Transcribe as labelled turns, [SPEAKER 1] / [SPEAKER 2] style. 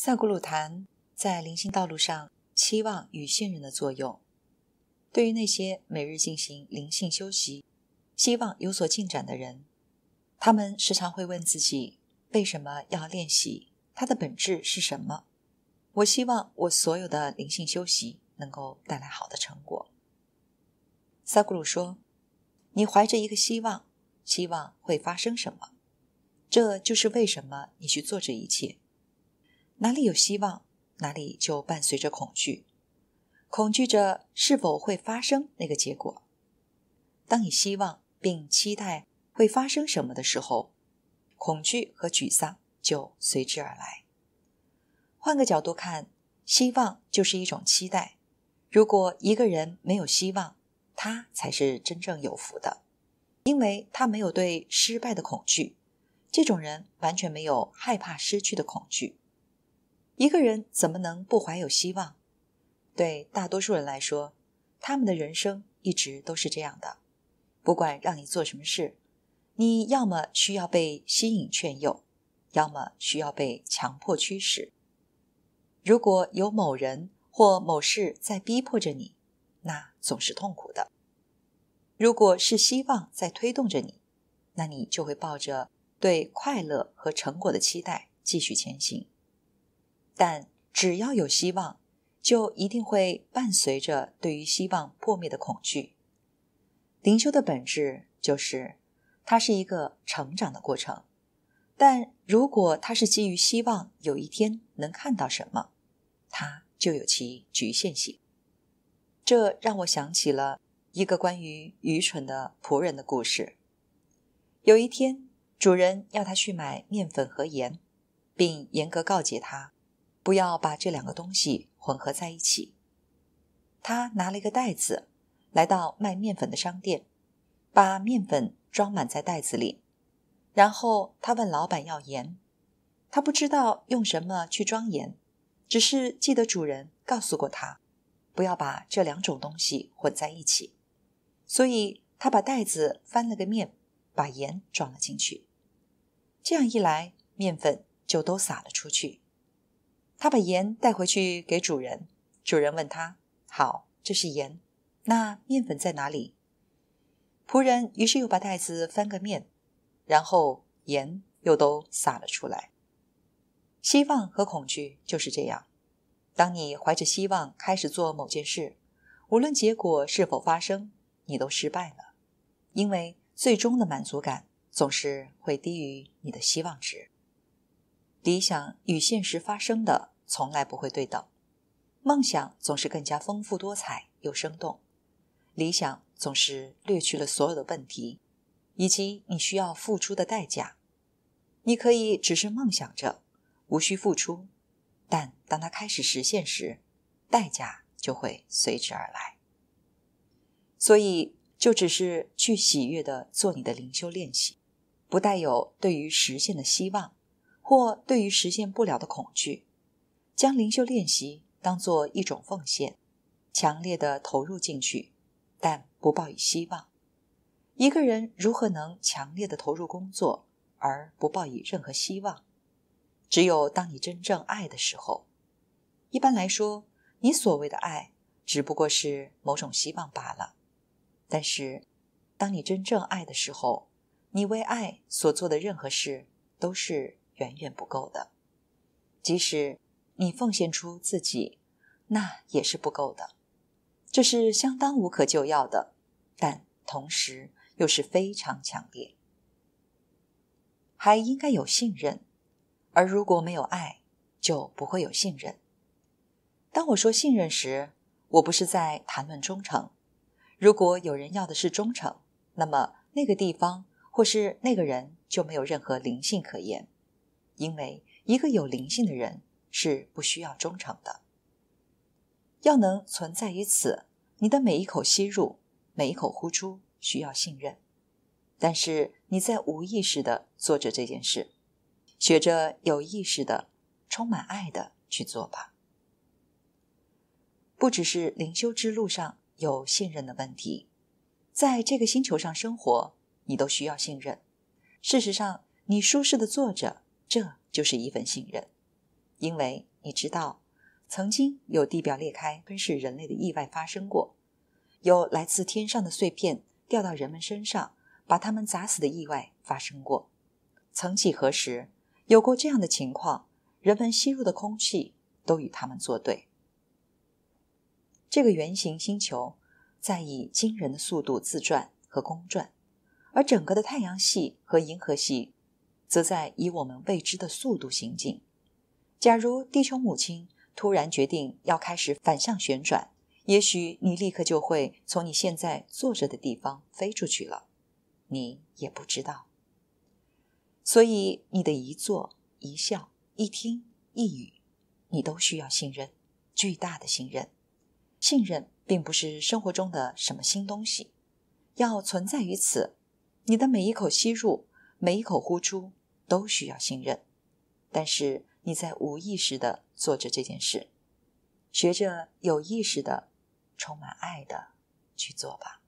[SPEAKER 1] 萨古鲁谈在灵性道路上期望与信任的作用。对于那些每日进行灵性修习、希望有所进展的人，他们时常会问自己：为什么要练习？它的本质是什么？我希望我所有的灵性修习能够带来好的成果。萨古鲁说：“你怀着一个希望，希望会发生什么？这就是为什么你去做这一切。”哪里有希望，哪里就伴随着恐惧，恐惧着是否会发生那个结果。当你希望并期待会发生什么的时候，恐惧和沮丧就随之而来。换个角度看，希望就是一种期待。如果一个人没有希望，他才是真正有福的，因为他没有对失败的恐惧，这种人完全没有害怕失去的恐惧。一个人怎么能不怀有希望？对大多数人来说，他们的人生一直都是这样的：不管让你做什么事，你要么需要被吸引劝诱，要么需要被强迫驱使。如果有某人或某事在逼迫着你，那总是痛苦的；如果是希望在推动着你，那你就会抱着对快乐和成果的期待继续前行。但只要有希望，就一定会伴随着对于希望破灭的恐惧。灵修的本质就是，它是一个成长的过程。但如果它是基于希望有一天能看到什么，它就有其局限性。这让我想起了一个关于愚蠢的仆人的故事。有一天，主人要他去买面粉和盐，并严格告诫他。不要把这两个东西混合在一起。他拿了一个袋子，来到卖面粉的商店，把面粉装满在袋子里。然后他问老板要盐，他不知道用什么去装盐，只是记得主人告诉过他，不要把这两种东西混在一起。所以他把袋子翻了个面，把盐装了进去。这样一来，面粉就都撒了出去。他把盐带回去给主人，主人问他：“好，这是盐，那面粉在哪里？”仆人于是又把袋子翻个面，然后盐又都撒了出来。希望和恐惧就是这样：当你怀着希望开始做某件事，无论结果是否发生，你都失败了，因为最终的满足感总是会低于你的希望值。理想与现实发生的从来不会对等，梦想总是更加丰富多彩又生动，理想总是略去了所有的问题，以及你需要付出的代价。你可以只是梦想着，无需付出，但当它开始实现时，代价就会随之而来。所以，就只是去喜悦的做你的灵修练习，不带有对于实现的希望。或对于实现不了的恐惧，将灵修练习当做一种奉献，强烈的投入进去，但不抱以希望。一个人如何能强烈的投入工作而不抱以任何希望？只有当你真正爱的时候。一般来说，你所谓的爱只不过是某种希望罢了。但是，当你真正爱的时候，你为爱所做的任何事都是。远远不够的，即使你奉献出自己，那也是不够的。这是相当无可救药的，但同时又是非常强烈。还应该有信任，而如果没有爱，就不会有信任。当我说信任时，我不是在谈论忠诚。如果有人要的是忠诚，那么那个地方或是那个人就没有任何灵性可言。因为一个有灵性的人是不需要忠诚的。要能存在于此，你的每一口吸入，每一口呼出需要信任。但是你在无意识的做着这件事，学着有意识的、充满爱的去做吧。不只是灵修之路上有信任的问题，在这个星球上生活，你都需要信任。事实上，你舒适的坐着。这就是一份信任，因为你知道，曾经有地表裂开吞噬人类的意外发生过，有来自天上的碎片掉到人们身上把他们砸死的意外发生过。曾几何时，有过这样的情况，人们吸入的空气都与他们作对。这个圆形星球在以惊人的速度自转和公转，而整个的太阳系和银河系。则在以我们未知的速度行进。假如地球母亲突然决定要开始反向旋转，也许你立刻就会从你现在坐着的地方飞出去了，你也不知道。所以，你的一坐、一笑、一听、一语，你都需要信任，巨大的信任。信任并不是生活中的什么新东西，要存在于此。你的每一口吸入，每一口呼出。都需要信任，但是你在无意识的做着这件事，学着有意识的、充满爱的去做吧。